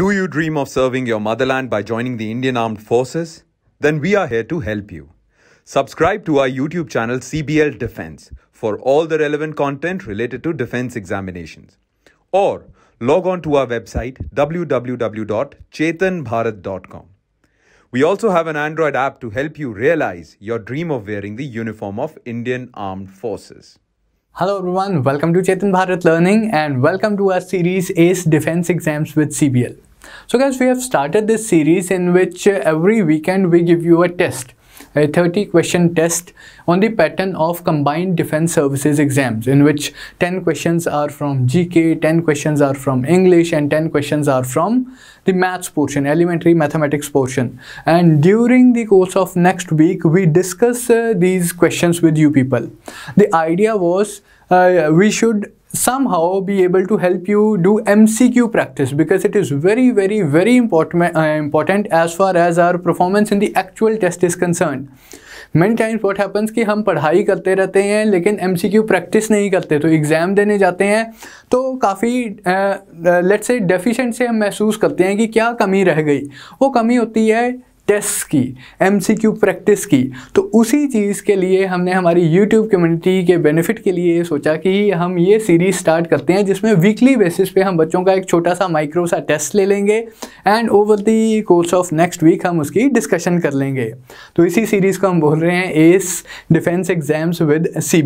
Do you dream of serving your motherland by joining the Indian Armed Forces? Then we are here to help you. Subscribe to our YouTube channel CBL Defense for all the relevant content related to defense examinations. Or log on to our website www.chetanbharat.com. We also have an Android app to help you realize your dream of wearing the uniform of Indian Armed Forces. Hello everyone, welcome to Chetan Bharat Learning and welcome to our series ACE Defense Exams with CBL. So guys, we have started this series in which uh, every weekend we give you a test a 30 question test on the pattern of combined defense services exams in which 10 questions are from GK, 10 questions are from English and 10 questions are from the maths portion, elementary mathematics portion. And during the course of next week, we discuss uh, these questions with you people. The idea was uh, we should somehow be able to help you do MCQ practice because it is very very very important uh, important as far as our performance in the actual test is concerned many times what happens कि हम पढ़ाई करते रहते हैं लेकिन M C Q practice नहीं करते तो एग्ज़ाम देने जाते हैं तो काफ़ी लेट्स से डेफिशेंट से हम महसूस करते हैं कि क्या कमी रह गई वो कमी होती है चेस की एमसीक्यू प्रैक्टिस की तो उसी चीज़ के लिए हमने हमारी यूट्यूब कम्युनिटी के बेनिफिट के लिए सोचा कि हम ये सीरीज़ स्टार्ट करते हैं जिसमें वीकली बेसिस पे हम बच्चों का एक छोटा सा माइक्रो सा टेस्ट ले लेंगे and over the course of next week हम उसकी डिस्कशन कर लेंगे तो इसी सीरीज़ को हम बोल रहे हैं as defence exams with C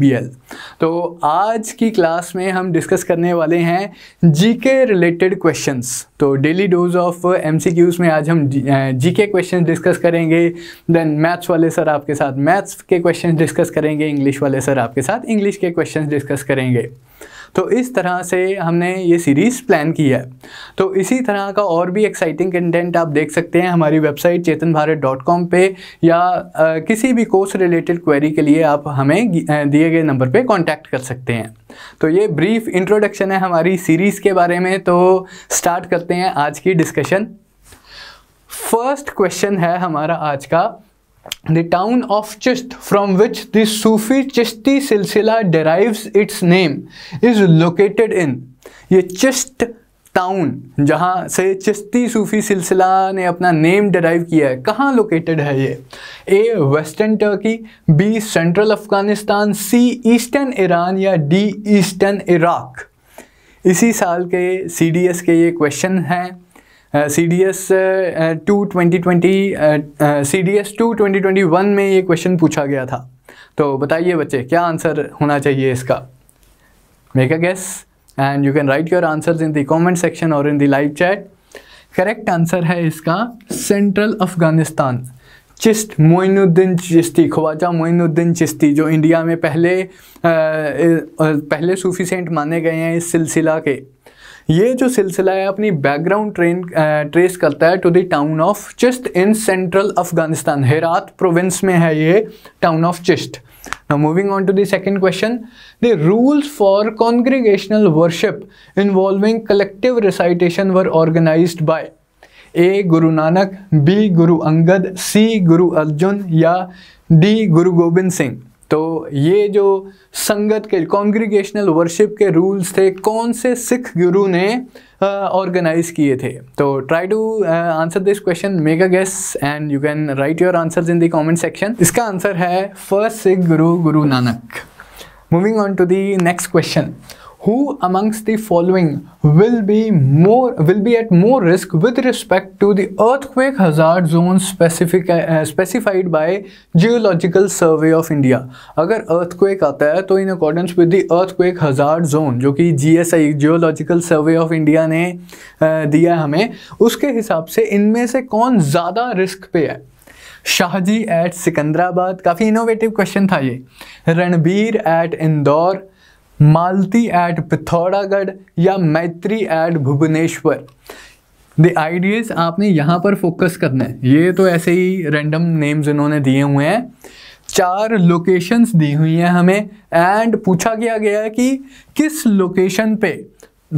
तो आज की क्लास में हम डिस्कस करने वाले हैं जी रिलेटेड क्वेश्चन तो डेली डोज ऑफ एम में आज हम के क्वेश्चन डिस्कस करेंगे देन मैथ्स वाले सर आपके साथ मैथ्स के क्वेश्चन डिस्कस करेंगे इंग्लिश वाले सर आपके साथ इंग्लिश के क्वेश्चन डिस्कस करेंगे तो इस तरह से हमने ये सीरीज़ प्लान की है तो इसी तरह का और भी एक्साइटिंग कंटेंट आप देख सकते हैं हमारी website Chetan Bharat dot com पर या आ, किसी भी कोर्स रिलेटेड क्वेरी के लिए आप हमें दिए गए नंबर पर कॉन्टैक्ट कर सकते हैं तो ये ब्रीफ इंट्रोडक्शन है हमारी सीरीज़ के बारे में तो स्टार्ट करते हैं आज की डिस्कशन फर्स्ट क्वेश्चन है हमारा आज का the town of Chisht from which दूफ़ी सूफी चिश्ती सिलसिला derives its name is located in ये चिश्त टाउन जहाँ से चिश्ती सूफी सिलसिला ने अपना नेम डेराइव किया है कहाँ लोकेटेड है ये A western Turkey B central Afghanistan C eastern Iran या डी ईस्टर्न इराक इसी साल के सी के ये क्वेश्चन हैं C D S two twenty twenty C D S two twenty twenty one में ये क्वेश्चन पूछा गया था तो बताइए बच्चे क्या आंसर होना चाहिए इसका make a guess and you can write your answer in the comment section और in the live chat correct answer है इसका central Afghanistan Chisht Moinuddin Chishti Khwaja Moinuddin Chishti जो इंडिया में पहले आ, uh, uh, पहले सूफी सेंट माने गए हैं इस सिलसिला के ये जो सिलसिला है अपनी बैकग्राउंड ट्रेन ट्रेस करता है to the town of Chisht in central Afghanistan Herat province में है ये town of Chisht now moving on to the second question the rules for congregational worship involving collective recitation were organise by A Guru Nanak B गुरु अंगद सी गुरु अर्जुन या D गुरु गोबिंद सिंह तो ये जो संगत के कॉन्ग्रीगेशनल वर्शिप के रूल्स थे कौन से सिख गुरु ने ऑर्गेनाइज किए थे तो try to answer this question make a guess and you can write your answer in the comment section इसका आंसर है first Sikh guru Guru Nanak moving on to the next question who amongst the following will be more will be at more risk with respect to the earthquake hazard zone specific uh, specified by geological survey of india अगर earthquake आता है तो इन accordance with the earthquake hazard zone जो कि GSI geological survey of india ने दिया है हमें उसके हिसाब से इनमें से कौन ज़्यादा रिस्क पे है शाहजी एट सिकंदराबाद काफ़ी इनोवेटिव क्वेश्चन था ये रणबीर एट इंदौर मालती एट पिथौरागढ़ या Maitri eight Bhubaneswar the ideas आपने यहाँ पर फोकस करना है ये तो ऐसे ही रैंडम नेम्स इन्होंने दिए हुए हैं चार लोकेशंस दी हुई हैं हमें एंड पूछा गया गया है कि किस लोकेशन पे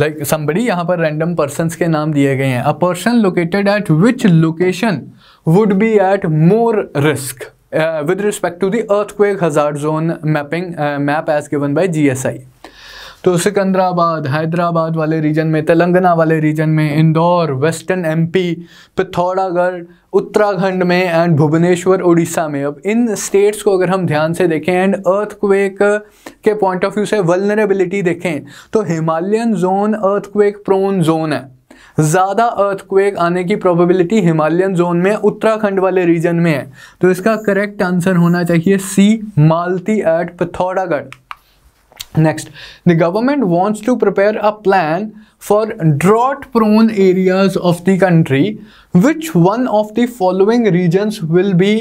लाइक संबड़ी यहाँ पर रैंडम पर्सनस के नाम दिए गए हैं a person located at which location would be at more risk with respect to the earthquake hazard zone mapping map as given by G S I तो सिकंदराबाद हैदराबाद वाले रीजन में तेलंगाना वाले रीजन में इंदौर वेस्टर्न एमपी पिथौरागढ़ उत्तराखंड में एंड भुवनेश्वर उड़ीसा में अब इन states को अगर हम ध्यान से देखें एंड अर्थक्वेक के पॉइंट ऑफ व्यू से वलनरेबिलिटी देखें तो Himalayan zone earthquake prone zone है ज्यादा अर्थक्वेक आने की प्रोबेबिलिटी हिमालयन जोन में उत्तराखंड वाले रीजन में है तो इसका करेक्ट आंसर होना चाहिए C Malti at Pithoragarh next the government wants to prepare a plan for drought prone areas of the country which one of the following region will be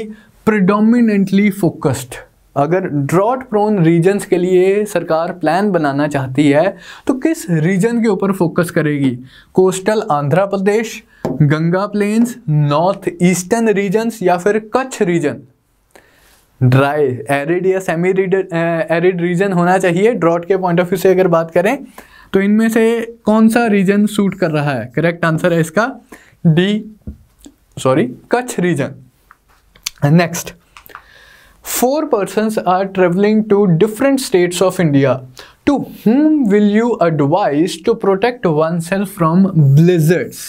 predominantly focused अगर drought prone regions के लिए सरकार plan बनाना चाहती है तो किस reason के ऊपर फोकस करेगी coastal Andhra Pradesh Ganga plains north eastern regions या फिर कच्छ रीजन ड्राई एरिड या सेमी एरिड रीजन होना चाहिए ड्रॉट के पॉइंट ऑफ व्यू से अगर बात करें तो इनमें से कौन सा रीजन सूट कर रहा है करेक्ट आंसर है इसका D sorry Kutch region next four persons are traveling to different states of India. To whom will you advise to protect oneself from blizzards?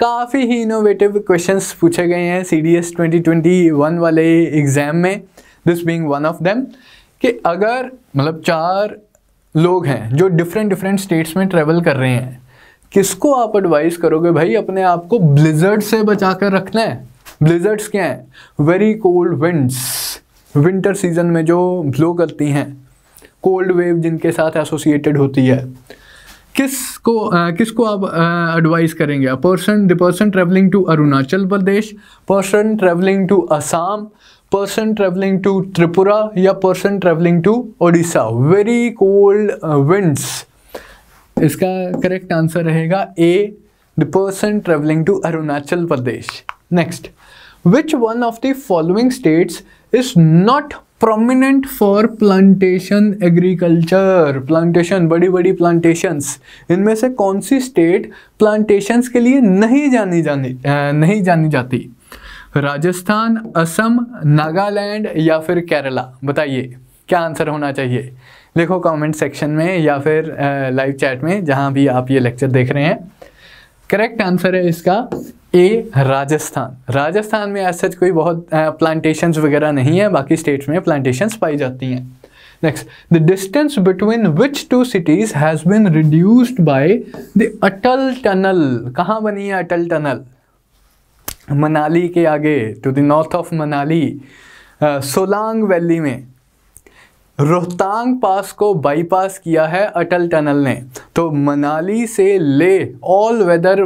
काफ़ी ही इनोवेटिव क्वेश्चंस पूछे गए हैं C D S twenty twenty one वाले exam में this being one of them कि अगर मतलब चार लोग हैं जो डिफरेंट डिफरेंट स्टेट्स में ट्रेवल कर रहे हैं किसको आप एडवाइस करोगे भाई अपने आप को ब्लिजर्ड से बचा कर रखना है ब्लिजर्ड्स क्या हैं very cold winds winter season में जो ब्लो करती हैं कोल्ड वेव जिनके साथ एसोसिएटेड होती है किस को आ, किस को आप एडवाइस करेंगे a person the person travelling to Arunachal Pradesh person travelling to Assam person travelling to Tripura या person travelling to Odisha very cold winds इसका करेक्ट आंसर रहेगा A the person travelling to Arunachal Pradesh next which one of the following states is not prominent for plantation agriculture plantation बड़ी बड़ी plantations इनमें से कौन सी state plantations के लिए नहीं जानी जानी नहीं जानी जाती राजस्थान असम नागालैंड या फिर केरला बताइए क्या आंसर होना चाहिए लिखो कमेंट सेक्शन में या फिर लाइव चैट में जहां भी आप ये लेक्चर देख रहे हैं करेक्ट आंसर है इसका ए राजस्थान राजस्थान में ऐसे कोई बहुत प्लांटेशंस वगैरह नहीं है बाकी स्टेट्स में प्लांटेशंस पाई जाती हैं next the distance between which two cities has been reduced by the Atal tunnel कहाँ बनी है अटल टनल मनाली के आगे to the north of Manali Solang valley में रोहतांग पास को बाईपास किया है अटल टनल ने तो मनाली से ले ऑल वेदर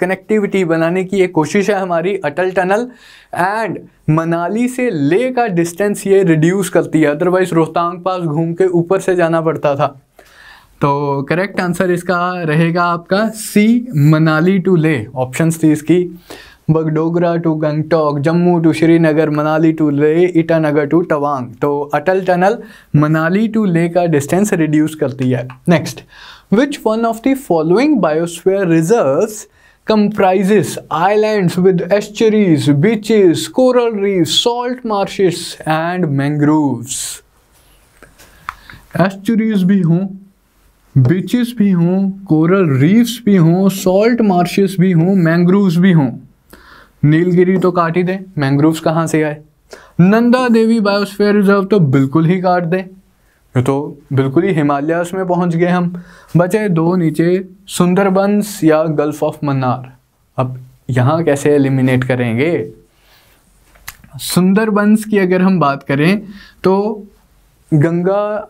कनेक्टिविटी बनाने की एक कोशिश है हमारी अटल टनल एंड मनाली से ले का डिस्टेंस ये रिड्यूस करती है अदरवाइज रोहतांग पास घूम के ऊपर से जाना पड़ता था तो करेक्ट आंसर इसका रहेगा आपका C Manali to Leh options थी इसकी Bagdogra to Gangtok Jammu to Srinagar Manali to Leh Itanagar to Tawang तो अटल टनल मनाली टू ले का डिस्टेंस रिड्यूस करती है next which one of the following biosphere reserve comprises island with estuaries beaches, coral reef salt marshes and mangrove estuaries भी हों beaches भी हों कोरल रीफ्स भी हों सॉल्ट मार्शेस भी हों मैंग्रोव्स भी हों नीलगिरी तो काट ही दे मैंग्रोव्स कहाँ से आए नंदा देवी बायोस्फीयर रिजर्व तो बिल्कुल ही काट दे तो बिल्कुल ही हिमालयस में पहुंच गए हम बचे दो नीचे सुंदरबंस या गल्फ ऑफ मन्नार अब यहाँ कैसे एलिमिनेट करेंगे सुंदरबंस की अगर हम बात करें तो गंगा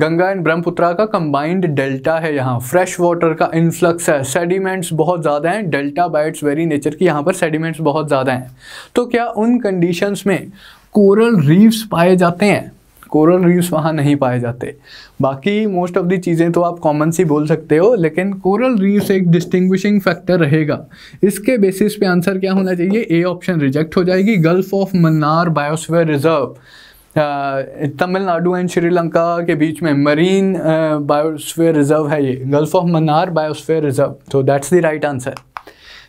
गंगा एंड ब्रह्मपुत्रा का कंबाइंड डेल्टा है यहाँ फ्रेश वाटर का इन्फ्लक्स है सेडिमेंट्स बहुत ज़्यादा हैं डेल्टा बाइट्स वेरी नेचर की यहाँ पर सेडिमेंट्स बहुत ज़्यादा हैं तो क्या उन कंडीशंस में कोरल रीफ्स पाए जाते हैं कोरल रीफ्स वहाँ नहीं पाए जाते बाकी मोस्ट ऑफ दी चीज़ें तो आप कॉमन सी बोल सकते हो लेकिन कोरल रीफ्स एक डिस्टिंग्विशिंग फैक्टर रहेगा इसके बेसिस पे आंसर क्या होना चाहिए ए ऑप्शन रिजेक्ट हो जाएगी gulf of Mannar biosphere reserve Tamil Nadu and Sri Lanka के बीच में मरीन बायोस्फीयर रिजर्व है ये gulf of Mannar biosphere reserve तो that's the right answer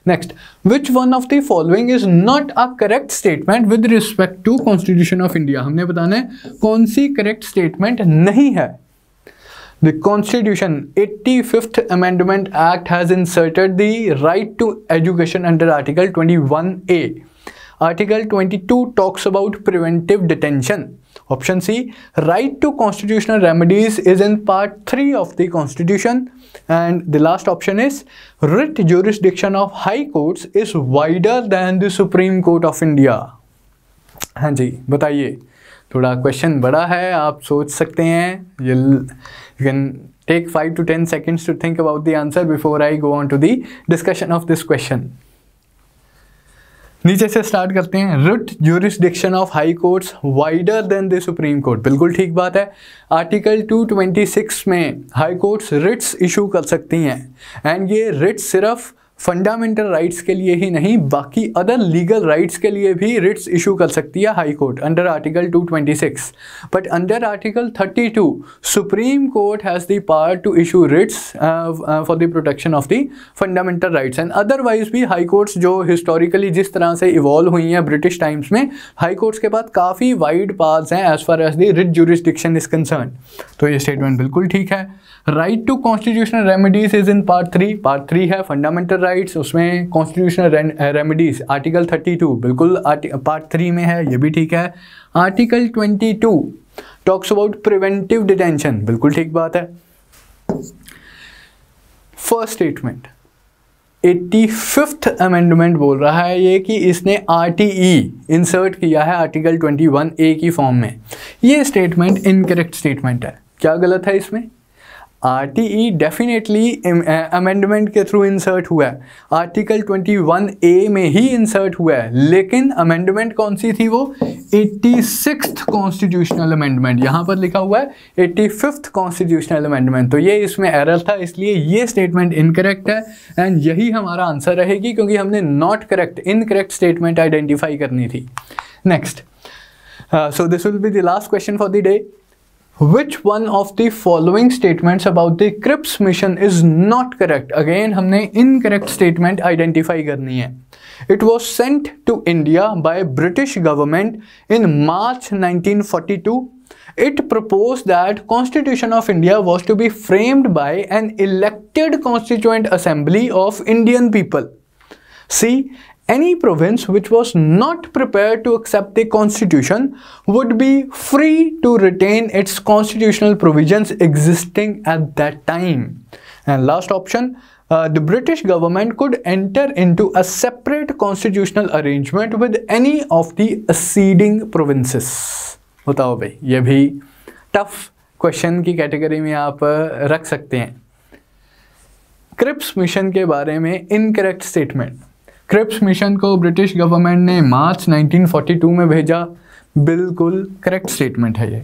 next which one of the following is not a correct statement with respect to constitution of India हमने बताना है कौन सी करेक्ट स्टेटमेंट नहीं है eighty fifth amendment act has inserted the right to education under article twenty one A article twenty two talks about preventive detention option C right to constitutional remedies is in part three of the constitution and the last option is writ jurisdiction of high courts is wider than the supreme court of India हाँ जी बताइए थोड़ा question बड़ा है आप सोच सकते हैं you can take five to ten seconds to think about the answer before I go on to the discussion of this question नीचे से स्टार्ट करते हैं writ jurisdiction of high courts wider than the supreme court बिल्कुल ठीक बात है article 226 में high courts Ritz issue कर सकती हैं एंड ये रिट्स सिर्फ फंडामेंटल राइट्स के लिए ही नहीं बाकी अदर लीगल राइट्स के लिए भी रिट्स इशू कर सकती है high court under article 226 but under article 32 supreme court has the power to issue writs for the protection of the fundamental rights and otherwise भी हाई कोर्ट्स जो historically जिस तरह से इवॉल्व हुई हैं ब्रिटिश टाइम्स में हाई कोर्ट्स के बाद काफ़ी वाइड पार्स हैं as far as the writ jurisdiction is concern तो ये स्टेटमेंट बिल्कुल ठीक है right to constitutional remedies is in part three part three है फंडामेंटल राइट्स उसमें कॉन्स्टिट्यूशनल रेमेडीज़ आर्टिकल 32 बिल्कुल पार्ट थ्री में है ये भी ठीक है article 22 talks about preventive detention बिल्कुल ठीक बात है first statement eighty fifth amendment बोल रहा है ये कि इसने आर टी ई इंसर्ट किया है आर्टिकल ट्वेंटी वन ए की फॉर्म में ये स्टेटमेंट इनकरेक्ट स्टेटमेंट है क्या गलत है इसमें टी ई डेफिनेटली अमेंडमेंट के थ्रू इंसर्ट हुआ है आर्टिकल 21 ए में ही इंसर्ट हुआ है लेकिन अमेंडमेंट कौन सी थी वो एट्टी सिक्स कॉन्स्टिट्यूशनल अमेंडमेंट यहाँ पर लिखा हुआ है एट्टी फिफ्थ कॉन्स्टिट्यूशनल अमेंडमेंट तो ये इसमें एरर था इसलिए ये स्टेटमेंट इनकरेक्ट है एंड यही हमारा आंसर रहेगी क्योंकि हमने not correct incorrect statement identify करनी थी next so this will be the last question for the day which one of the following statements about the Cripps mission is not correct again हमने incorrect statement identify करनी है it was sent to India by British government in March nineteen forty two it propose that constitution of India was to be framed by an elected constituent assembly of Indian people C any province which was not prepared to accept the constitution would be free to retain its constitutional provisions existing at that time. And last option, uh, the British government could enter into a separate constitutional arrangement with any of the acceding provinces. बताओ भाई ये भी tough question की category में आप रख सकते हैं क्रिप्स मिशन के बारे में इनकरेक्ट स्टेटमेंट क्रिप्स मिशन को ब्रिटिश गवर्नमेंट ने मार्च 1942 में भेजा बिल्कुल करेक्ट स्टेटमेंट है ये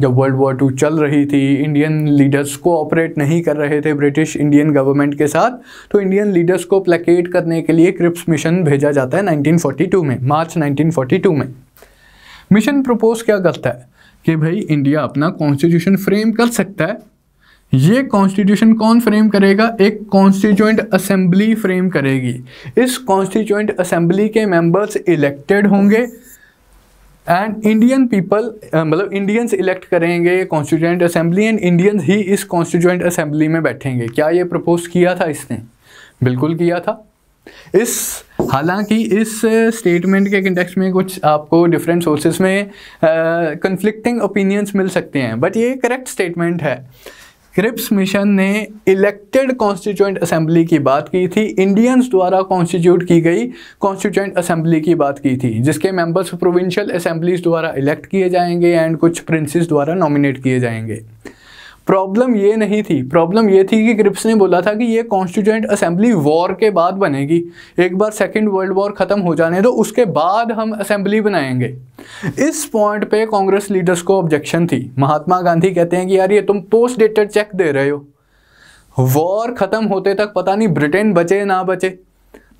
जब वर्ल्ड वॉर टू चल रही थी इंडियन लीडर्स कोऑपरेट नहीं कर रहे थे ब्रिटिश इंडियन गवर्नमेंट के साथ तो इंडियन लीडर्स को प्लेकेट करने के लिए क्रिप्स मिशन भेजा जाता है 1942 में मार्च 1942 में मिशन प्रपोज क्या करता है कि भाई इंडिया अपना कॉन्स्टिट्यूशन फ्रेम कर सकता है ये कॉन्स्टिट्यूशन कौन फ्रेम करेगा एक कॉन्स्टिट्यूंट असेंबली फ्रेम करेगी इस कॉन्स्टिट्यूंट असेंबली के मेंबर्स इलेक्टेड होंगे एंड इंडियन पीपल मतलब इंडियंस इलेक्ट करेंगे कॉन्स्टिट्यूंट असेंबली एंड इंडियंस ही इस कॉन्स्टिट्यूंट असेंबली में बैठेंगे क्या ये प्रपोज किया था इसने बिल्कुल किया था इस हालांकि इस स्टेटमेंट के कंटेक्स में कुछ आपको डिफरेंट सोर्सेज में कन्फ्लिक्टिंग uh, ओपिनियंस मिल सकते हैं बट ये करेक्ट स्टेटमेंट है क्रिप्स मिशन ने इलेक्टेड कॉन्स्टिट्यूंट असेंबली की बात की थी इंडियंस द्वारा कॉन्स्टिट्यूट की गई कॉन्स्टिट्यूंट असेंबली की बात की थी जिसके मेंबर्स प्रोविंशियल असेंबलीज द्वारा इलेक्ट किए जाएंगे एंड कुछ प्रिंसेस द्वारा नॉमिनेट किए जाएंगे प्रॉब्लम ये नहीं थी प्रॉब्लम ये थी कि क्रिप्स ने बोला था कि ये कॉन्स्टिट्यूंट असेंबली वॉर के बाद बनेगी एक बार सेकेंड वर्ल्ड वॉर ख़त्म हो जाने तो उसके बाद हम असेंबली बनाएंगे इस पॉइंट पे कांग्रेस लीडर्स को ऑब्जेक्शन थी महात्मा गांधी कहते हैं कि यार ये तुम पोस्ट डेटेड चेक दे रहे हो वॉर ख़त्म होते तक पता नहीं ब्रिटेन बचे ना बचे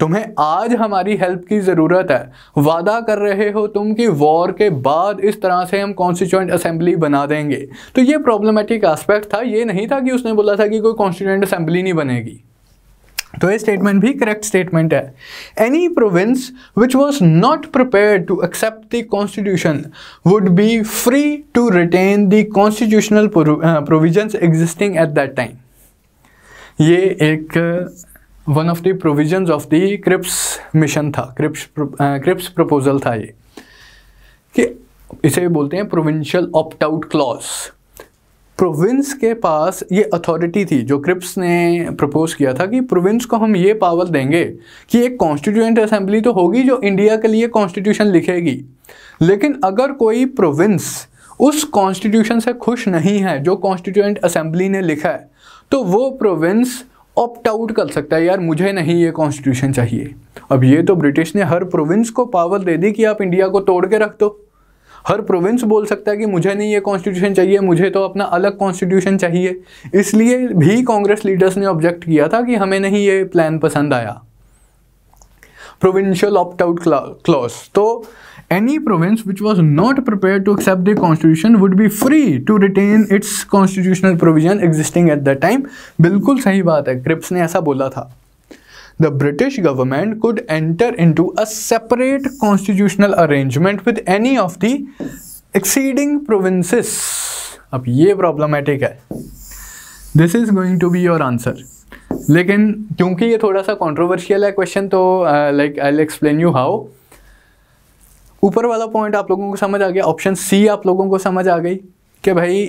तुम्हें आज हमारी हेल्प की ज़रूरत है वादा कर रहे हो तुम कि वॉर के बाद इस तरह से हम कॉन्स्टिट्यूंट असेंबली बना देंगे तो ये प्रॉब्लमेटिक एस्पेक्ट था ये नहीं था कि उसने बोला था कि कोई कॉन्स्टिट्यूंट असेंबली नहीं बनेगी तो ये स्टेटमेंट भी करेक्ट स्टेटमेंट है any province which was not prepare to accept the constitution would be free to retain the constitutional provision existing at that time ये एक one of the provision of the Cripps mission था Cripps Cripps proposal था ये कि इसे बोलते हैं provincial opt out clause province के पास ये अथॉरिटी थी जो क्रिप्स ने प्रपोज किया था कि प्रोविंस को हम ये पावर देंगे कि एक कॉन्स्टिट्यूएंट असेंबली तो होगी जो इंडिया के लिए कॉन्स्टिट्यूशन लिखेगी लेकिन अगर कोई प्रोविंस उस कॉन्स्टिट्यूशन से खुश नहीं है जो कॉन्स्टिट्यूएंट असेंबली ने लिखा है तो वो प्रोविंस ऑप्ट आउट कर सकता है यार मुझे नहीं ये कॉन्स्टिट्यूशन चाहिए अब ये तो ब्रिटिश ने हर प्रोविंस को पावर दे दी कि आप इंडिया को तोड़ के रख दो हर प्रोविंस बोल सकता है कि मुझे नहीं ये कॉन्स्टिट्यूशन चाहिए मुझे तो अपना अलग कॉन्स्टिट्यूशन चाहिए इसलिए भी कांग्रेस लीडर्स ने ऑब्जेक्ट किया था कि हमें नहीं ये प्लान पसंद आया प्रोविंशियल ऑप्ट आउट क्लॉज तो any province which was not prepared to accept the constitution would be free to retain its constitutional provision existing at that time बिल्कुल सही बात है क्रिप्स ने ऐसा बोला था the British government could enter into a separate constitutional arrangement with any of the acceding provinces अब ये प्रॉब्लमेटिक है this is going to be your answer लेकिन क्योंकि ये थोड़ा सा कॉन्ट्रोवर्शियल है क्वेश्चन तो like I explain you how ऊपर वाला पॉइंट आप लोगों को समझ आ गया ऑप्शन सी आप लोगों को समझ आ गई कि भाई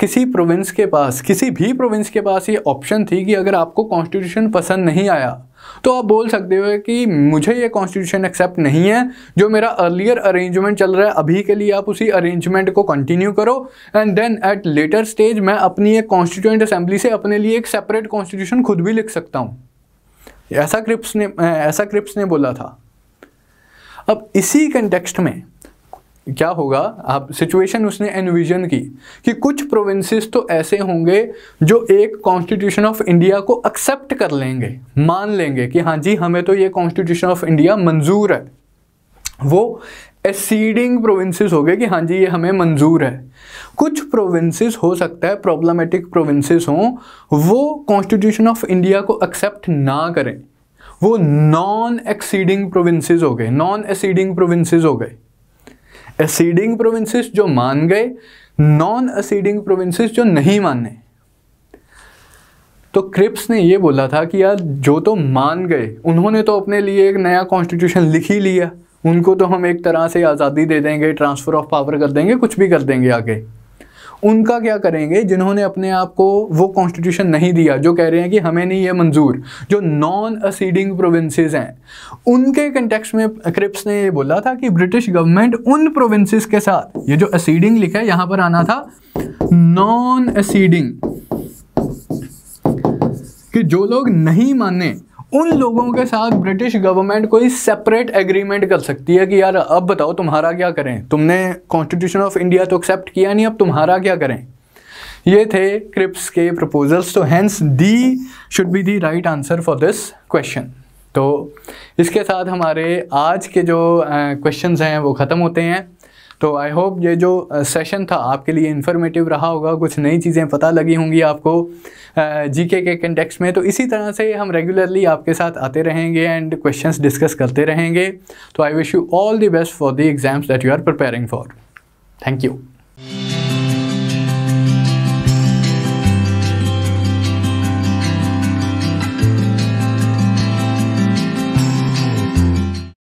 किसी प्रोविंस के पास किसी भी प्रोविंस के पास ये ऑप्शन थी कि अगर आपको कॉन्स्टिट्यूशन पसंद नहीं आया तो आप बोल सकते हो कि मुझे ये कॉन्स्टिट्यूशन एक्सेप्ट नहीं है जो मेरा अर्लियर अरेंजमेंट चल रहा है अभी के लिए आप उसी अरेंजमेंट को कंटिन्यू करो and then at later stage मैं अपनी एक कॉन्स्टिट्यूंट असेंबली से अपने लिए एक सेपरेट कॉन्स्टिट्यूशन खुद भी लिख सकता हूँ ऐसा क्रिप्स ने ऐसा क्रिप्स ने बोला था अब इसी कंटेक्स्ट में क्या होगा आप सिचुएशन उसने एनविजन की कि कुछ प्रोविंसेस तो ऐसे होंगे जो एक कॉन्स्टिट्यूशन ऑफ इंडिया को एक्सेप्ट कर लेंगे मान लेंगे कि हाँ जी हमें तो ये कॉन्स्टिट्यूशन ऑफ इंडिया मंजूर है वो एसीडिंग प्रोविंसेस हो गए कि हाँ जी ये हमें मंजूर है कुछ प्रोविंसेस हो सकता है प्रॉब्लमेटिक प्रोविंसेस हों वो कॉन्स्टिट्यूशन ऑफ इंडिया को एक्सेप्ट ना करें वो नॉन एक्सीडिंग प्रोविंसेस हो गए नॉन एसीडिंग प्रोविंसेस हो गए एसीडिंग प्रोविंसेस जो मान गए नॉन असीडिंग प्रोविंसेस जो नहीं माने तो क्रिप्स ने ये बोला था कि यार जो तो मान गए उन्होंने तो अपने लिए एक नया कॉन्स्टिट्यूशन लिख ही लिया उनको तो हम एक तरह से आज़ादी दे देंगे ट्रांसफ़र ऑफ पावर कर देंगे कुछ भी कर देंगे आगे उनका क्या करेंगे जिन्होंने अपने आप को वो कॉन्स्टिट्यूशन नहीं दिया जो कह रहे हैं कि हमें नहीं ये मंजूर जो नॉन असीडिंग प्रोविंसेस हैं उनके कंटेक्स में क्रिप्स ने ये बोला था कि ब्रिटिश गवर्नमेंट उन प्रोविंसेस के साथ ये जो असीडिंग लिखा है यहां पर आना था नॉन असीडिंग कि जो लोग नहीं माने उन लोगों के साथ ब्रिटिश गवर्नमेंट कोई सेपरेट एग्रीमेंट कर सकती है कि यार अब बताओ तुम्हारा क्या करें तुमने कॉन्स्टिट्यूशन ऑफ इंडिया तो एक्सेप्ट किया नहीं अब तुम्हारा क्या करें ये थे क्रिप्स के प्रपोजल्स तो hence D should be the right answer for this question तो इसके साथ हमारे आज के जो क्वेश्चंस हैं वो ख़त्म होते हैं तो आई होप ये जो सेशन था आपके लिए इन्फॉर्मेटिव रहा होगा कुछ नई चीज़ें पता लगी होंगी आपको जी के कंटेक्स में तो इसी तरह से हम रेगुलरली आपके साथ आते रहेंगे एंड क्वेश्चन डिस्कस करते रहेंगे तो I wish you all the best for the exams that you are preparing for thank you